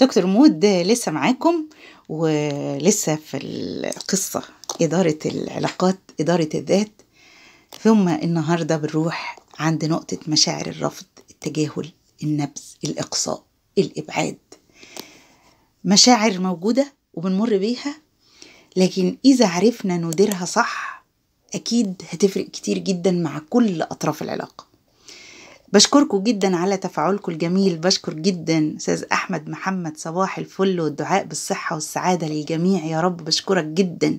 دكتور مود لسه معاكم ولسه في القصة إدارة العلاقات إدارة الذات ثم النهاردة بنروح عند نقطة مشاعر الرفض التجاهل النبذ الإقصاء الإبعاد مشاعر موجودة وبنمر بيها لكن إذا عرفنا نديرها صح أكيد هتفرق كتير جدا مع كل أطراف العلاقة بشكركم جدا على تفاعلكم الجميل بشكر جدا استاذ احمد محمد صباح الفل والدعاء بالصحه والسعاده للجميع يا رب بشكرك جدا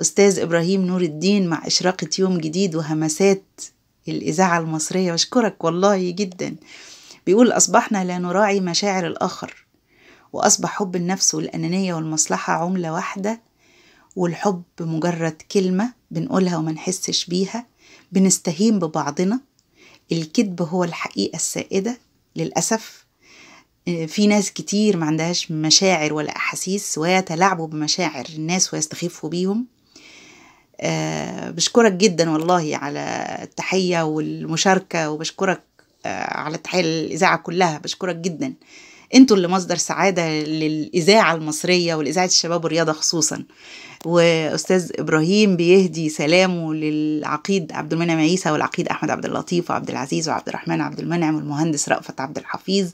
استاذ ابراهيم نور الدين مع اشراقه يوم جديد وهمسات الاذاعه المصريه بشكرك والله جدا بيقول اصبحنا لا نراعي مشاعر الاخر واصبح حب النفس والانانيه والمصلحه عمله واحده والحب مجرد كلمه بنقولها وما نحسش بيها بنستهين ببعضنا الكذب هو الحقيقة السائدة للأسف آه، في ناس كتير ما عندهاش مشاعر ولا أحاسيس ويتلاعبوا بمشاعر الناس ويستخفوا بيهم آه، بشكرك جدا والله على التحية والمشاركة وبشكرك آه، على التحية للإذاعة كلها بشكرك جدا انتوا اللي مصدر سعاده للاذاعه المصريه ولاذاعه الشباب والرياضه خصوصا واستاذ ابراهيم بيهدي سلامه للعقيد عبد المنعم عيسى والعقيد احمد عبد اللطيف وعبد العزيز وعبد الرحمن عبد المنعم والمهندس رأفت عبد الحفيظ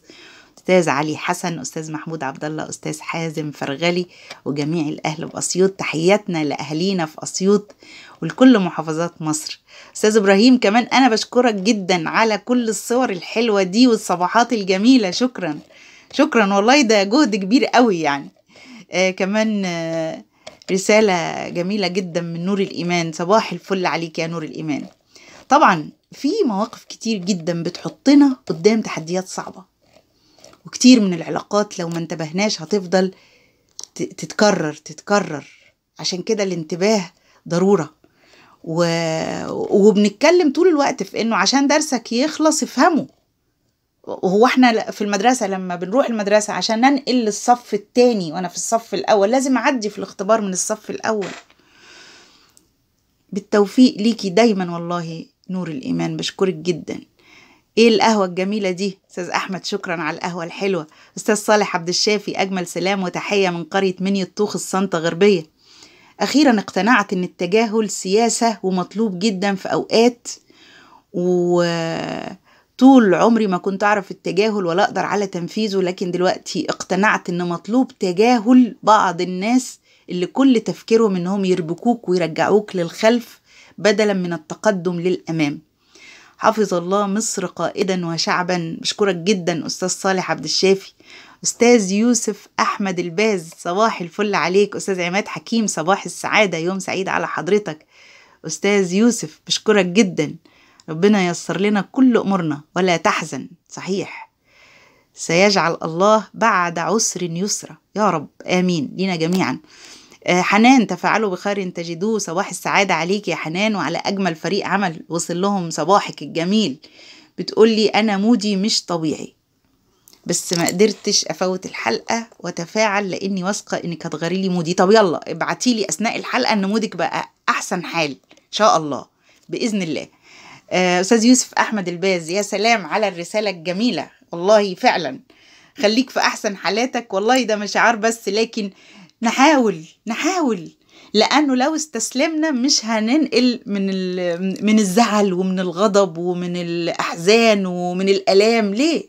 استاذ علي حسن استاذ محمود عبد الله استاذ حازم فرغلي وجميع الاهل باسيوط تحياتنا لاهالينا في اسيوط ولكل محافظات مصر استاذ ابراهيم كمان انا بشكرك جدا على كل الصور الحلوه دي والصباحات الجميله شكرا شكرا والله ده جهد كبير قوي يعني آه كمان آه رسالة جميلة جدا من نور الإيمان صباح الفل عليك يا نور الإيمان طبعا في مواقف كتير جدا بتحطنا قدام تحديات صعبة وكتير من العلاقات لو ما انتبهناش هتفضل تتكرر تتكرر عشان كده الانتباه ضرورة و... وبنتكلم طول الوقت في انه عشان درسك يخلص افهمه وهو احنا في المدرسه لما بنروح المدرسه عشان ننقل للصف التاني وانا في الصف الاول لازم اعدي في الاختبار من الصف الاول بالتوفيق ليكي دايما والله نور الايمان بشكرك جدا ايه القهوه الجميله دي استاذ احمد شكرا على القهوه الحلوه استاذ صالح عبد الشافي اجمل سلام وتحيه من قريه مني الطوخ السنطه غربيه اخيرا اقتنعت ان التجاهل سياسه ومطلوب جدا في اوقات و طول عمري ما كنت أعرف التجاهل ولا أقدر على تنفيذه لكن دلوقتي اقتنعت إن مطلوب تجاهل بعض الناس اللي كل تفكيرهم إنهم يربكوك ويرجعوك للخلف بدلا من التقدم للأمام حفظ الله مصر قائدا وشعبا بشكرك جدا أستاذ صالح عبد الشافي أستاذ يوسف أحمد الباز صباح الفل عليك أستاذ عماد حكيم صباح السعادة يوم سعيد على حضرتك أستاذ يوسف بشكرك جدا ربنا ييسر لنا كل أمورنا ولا تحزن صحيح سيجعل الله بعد عسر يسرا يا رب آمين لينا جميعا آه، حنان تفعلوا بخير تجدوه صباح السعادة عليك يا حنان وعلى أجمل فريق عمل وصل لهم صباحك الجميل بتقولي أنا مودي مش طبيعي بس ما قدرتش افوت الحلقه واتفاعل لاني واثقه انك هتغيري لي مودي طب يلا ابعتي لي اثناء الحلقه ان مودك بقى احسن حال ان شاء الله باذن الله آه، استاذ يوسف احمد الباز يا سلام على الرساله الجميله والله فعلا خليك في احسن حالاتك والله ده مشاعر بس لكن نحاول نحاول لانه لو استسلمنا مش هننقل من من الزعل ومن الغضب ومن الاحزان ومن الالام ليه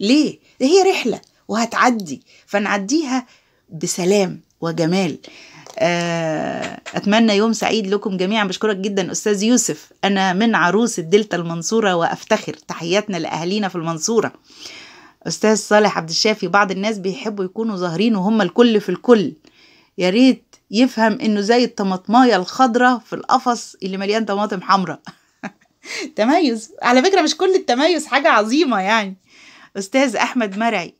ليه ده هي رحله وهتعدي فنعديها بسلام وجمال آه، أتمنى يوم سعيد لكم جميعا بشكرك جدا أستاذ يوسف أنا من عروس الدلتا المنصورة وأفتخر تحياتنا لأهالينا في المنصورة أستاذ صالح عبد الشافي بعض الناس بيحبوا يكونوا ظاهرين وهم الكل في الكل يا ريت يفهم إنه زي الطماطماية الخضراء في القفص اللي مليان طماطم حمراء تميز على فكرة مش كل التميز حاجة عظيمة يعني أستاذ أحمد مرعي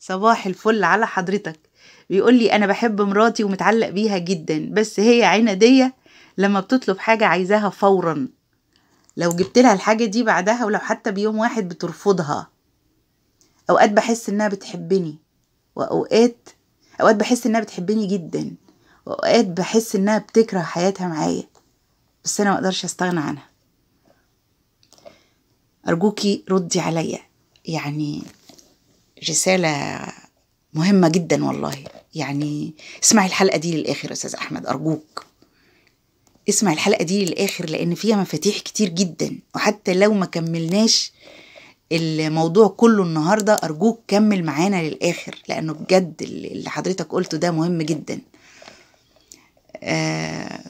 صباح الفل على حضرتك بيقول لي انا بحب مراتي ومتعلق بيها جدا بس هي عناديه لما بتطلب حاجه عايزاها فورا لو جبت لها الحاجه دي بعدها ولو حتى بيوم واحد بترفضها اوقات بحس انها بتحبني واوقات اوقات بحس انها بتحبني جدا واوقات بحس انها بتكره حياتها معايا بس انا مقدرش استغنى عنها ارجوكي ردي عليا يعني رساله مهمة جدا والله يعني اسمع الحلقة دي للآخر أستاذ أحمد أرجوك اسمع الحلقة دي للآخر لأن فيها مفاتيح كتير جدا وحتى لو ما كملناش الموضوع كله النهاردة أرجوك كمل معانا للآخر لأنه بجد اللي حضرتك قلته ده مهم جدا آه،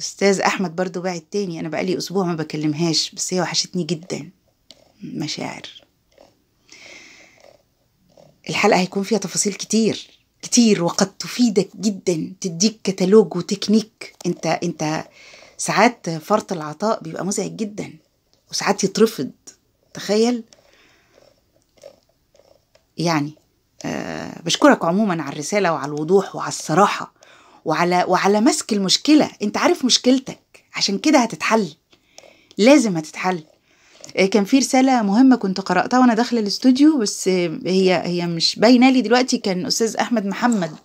أستاذ أحمد برضو بعد تاني أنا بقالي أسبوع ما بكلمهاش بس هي وحشتني جدا مشاعر الحلقة هيكون فيها تفاصيل كتير كتير وقد تفيدك جدا تديك كتالوج وتكنيك انت انت ساعات فرط العطاء بيبقى مزعج جدا وساعات يترفض تخيل يعني آه بشكرك عموما على الرسالة وعلى الوضوح وعلى الصراحة وعلى وعلى مسك المشكلة انت عارف مشكلتك عشان كده هتتحل لازم هتتحل آه، كان في رساله مهمه كنت قراتها وانا داخله الاستوديو بس آه، هي هي مش باينه لي دلوقتي كان استاذ احمد محمد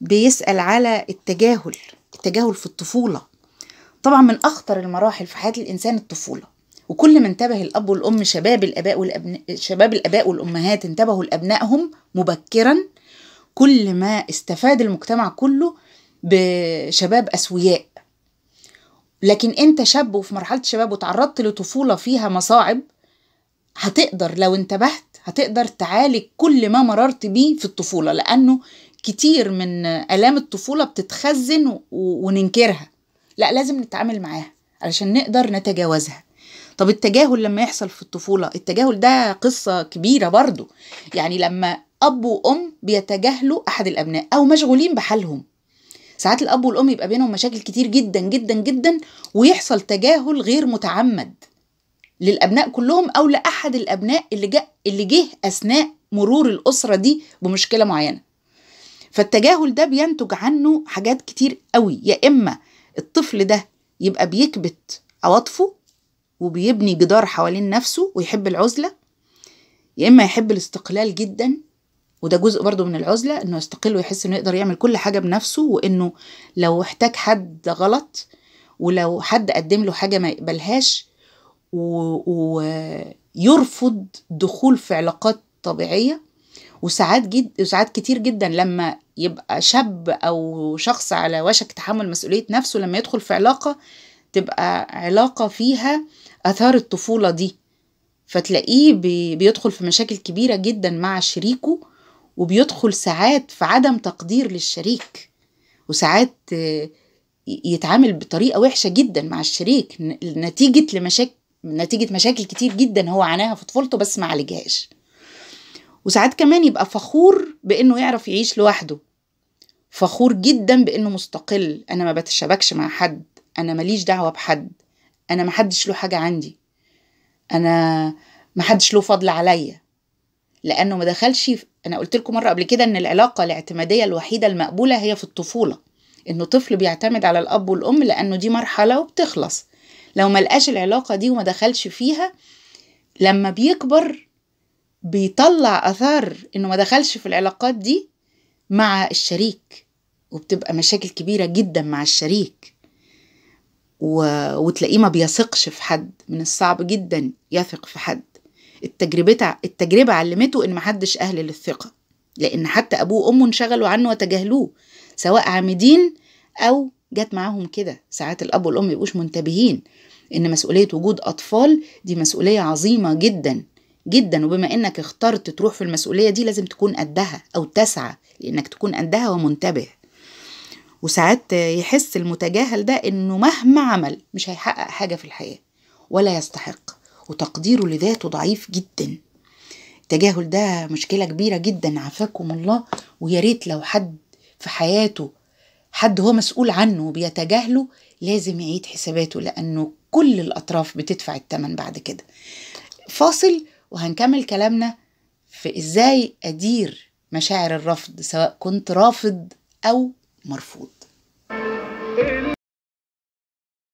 بيسال على التجاهل التجاهل في الطفوله طبعا من اخطر المراحل في حياه الانسان الطفوله وكل ما انتبه الاب والام شباب الاباء والابناء شباب الاباء والامهات انتبهوا لابنائهم مبكرا كل ما استفاد المجتمع كله بشباب اسوياء لكن انت شاب وفي مرحله شباب وتعرضت لطفوله فيها مصاعب هتقدر لو انتبهت هتقدر تعالج كل ما مررت بيه في الطفوله لانه كتير من الام الطفوله بتتخزن وننكرها لا لازم نتعامل معاها علشان نقدر نتجاوزها طب التجاهل لما يحصل في الطفوله التجاهل ده قصه كبيره برضو يعني لما اب وام بيتجاهلوا احد الابناء او مشغولين بحالهم ساعات الاب والام يبقى بينهم مشاكل كتير جدا جدا جدا ويحصل تجاهل غير متعمد للابناء كلهم او لاحد الابناء اللي جاء اللي جه اثناء مرور الاسره دي بمشكله معينه فالتجاهل ده بينتج عنه حاجات كتير قوي يا اما الطفل ده يبقى بيكبت عواطفه وبيبني جدار حوالين نفسه ويحب العزله يا اما يحب الاستقلال جدا وده جزء برضو من العزلة انه يستقل ويحس انه يقدر يعمل كل حاجة بنفسه وانه لو احتاج حد غلط ولو حد قدم له حاجة ما يقبلهاش ويرفض دخول في علاقات طبيعية وساعات جد وساعات كتير جدا لما يبقى شاب او شخص على وشك تحمل مسؤولية نفسه لما يدخل في علاقة تبقى علاقة فيها اثار الطفولة دي فتلاقيه بيدخل في مشاكل كبيرة جدا مع شريكه وبيدخل ساعات في عدم تقدير للشريك وساعات يتعامل بطريقة وحشة جدا مع الشريك نتيجة لمشاكل نتيجة مشاكل كتير جدا هو عاناها في طفولته بس ما عالجهاش وساعات كمان يبقى فخور بانه يعرف يعيش لوحده فخور جدا بانه مستقل انا ما بتشبكش مع حد انا ماليش دعوه بحد انا محدش له حاجه عندي انا محدش له فضل عليا لانه ما دخلش انا قلت لكم مره قبل كده ان العلاقه الاعتماديه الوحيده المقبوله هي في الطفوله انه طفل بيعتمد على الاب والام لانه دي مرحله وبتخلص لو ما لقاش العلاقه دي وما دخلش فيها لما بيكبر بيطلع اثار انه ما دخلش في العلاقات دي مع الشريك وبتبقى مشاكل كبيره جدا مع الشريك و... وتلاقيه ما بيثقش في حد من الصعب جدا يثق في حد التجربة التجربة علمته إن محدش أهل للثقة لأن حتى أبوه وأمه انشغلوا عنه وتجاهلوه سواء عامدين أو جت معاهم كده ساعات الأب والأم يبقوش منتبهين إن مسؤولية وجود أطفال دي مسؤولية عظيمة جدا جدا وبما إنك اخترت تروح في المسؤولية دي لازم تكون قدها أو تسعى لإنك تكون قدها ومنتبه وساعات يحس المتجاهل ده إنه مهما عمل مش هيحقق حاجة في الحياة ولا يستحق وتقديره لذاته ضعيف جدا التجاهل ده مشكلة كبيرة جدا عافاكم الله ويا ريت لو حد في حياته حد هو مسؤول عنه وبيتجاهله لازم يعيد حساباته لأنه كل الأطراف بتدفع الثمن بعد كده فاصل وهنكمل كلامنا في إزاي أدير مشاعر الرفض سواء كنت رافض أو مرفوض